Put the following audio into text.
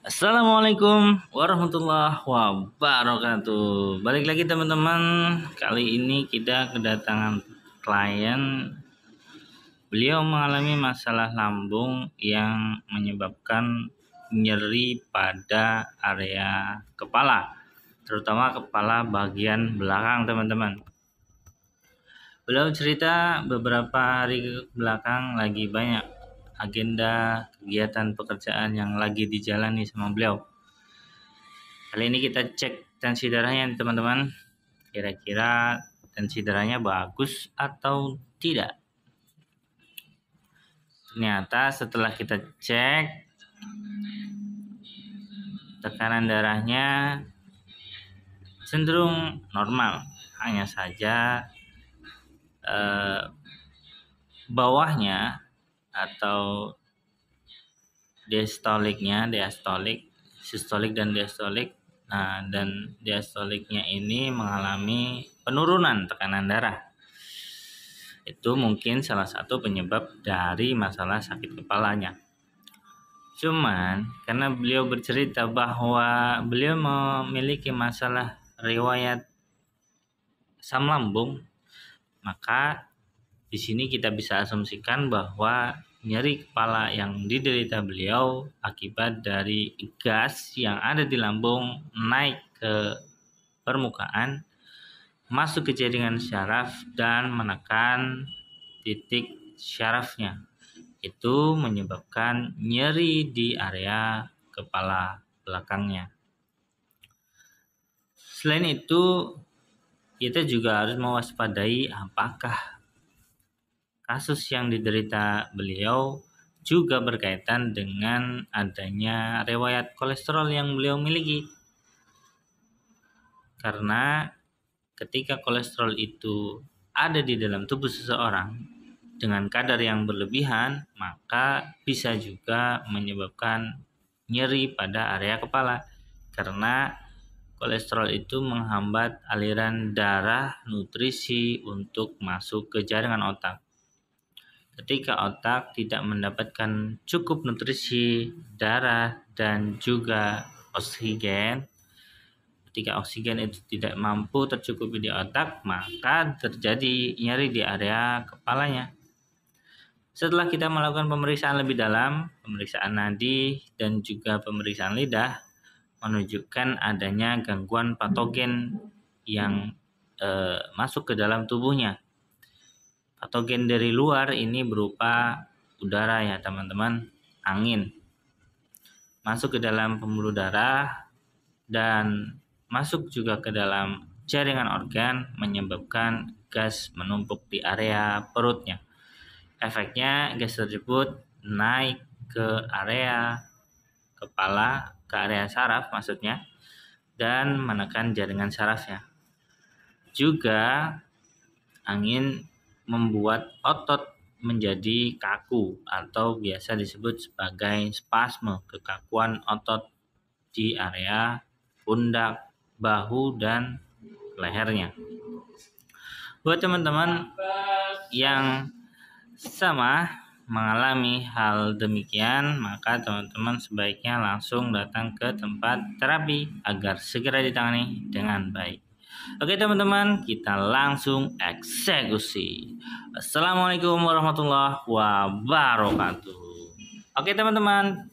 Assalamualaikum warahmatullahi wabarakatuh. Balik lagi teman-teman. Kali ini kita kedatangan klien. Beliau mengalami masalah lambung yang menyebabkan nyeri pada area kepala, terutama kepala bagian belakang, teman-teman. Beliau cerita beberapa hari belakang lagi banyak agenda kegiatan pekerjaan yang lagi dijalani sama beliau. Kali ini kita cek tensi darahnya teman-teman. Kira-kira tensi darahnya bagus atau tidak. Ternyata setelah kita cek tekanan darahnya cenderung normal. Hanya saja eh, bawahnya atau diastoliknya diastolik sistolik dan diastolik nah dan diastoliknya ini mengalami penurunan tekanan darah itu mungkin salah satu penyebab dari masalah sakit kepalanya cuman karena beliau bercerita bahwa beliau memiliki masalah riwayat asam lambung maka di sini kita bisa asumsikan bahwa nyeri kepala yang diderita beliau akibat dari gas yang ada di lambung naik ke permukaan, masuk ke jaringan syaraf dan menekan titik syarafnya. Itu menyebabkan nyeri di area kepala belakangnya. Selain itu, kita juga harus mewaspadai apakah kasus yang diderita beliau juga berkaitan dengan adanya riwayat kolesterol yang beliau miliki. Karena ketika kolesterol itu ada di dalam tubuh seseorang dengan kadar yang berlebihan, maka bisa juga menyebabkan nyeri pada area kepala karena kolesterol itu menghambat aliran darah nutrisi untuk masuk ke jaringan otak ketika otak tidak mendapatkan cukup nutrisi darah dan juga oksigen ketika oksigen itu tidak mampu tercukupi di otak, maka terjadi nyeri di area kepalanya. Setelah kita melakukan pemeriksaan lebih dalam, pemeriksaan nadi dan juga pemeriksaan lidah menunjukkan adanya gangguan patogen yang eh, masuk ke dalam tubuhnya atau gen dari luar ini berupa udara ya teman-teman, angin. Masuk ke dalam pembuluh darah dan masuk juga ke dalam jaringan organ menyebabkan gas menumpuk di area perutnya. Efeknya gas tersebut naik ke area kepala, ke area saraf maksudnya, dan menekan jaringan sarafnya. Juga angin membuat otot menjadi kaku atau biasa disebut sebagai spasme, kekakuan otot di area pundak, bahu, dan lehernya. Buat teman-teman yang sama mengalami hal demikian, maka teman-teman sebaiknya langsung datang ke tempat terapi agar segera ditangani dengan baik. Oke teman-teman, kita langsung eksekusi. Assalamualaikum warahmatullahi wabarakatuh. Oke teman-teman.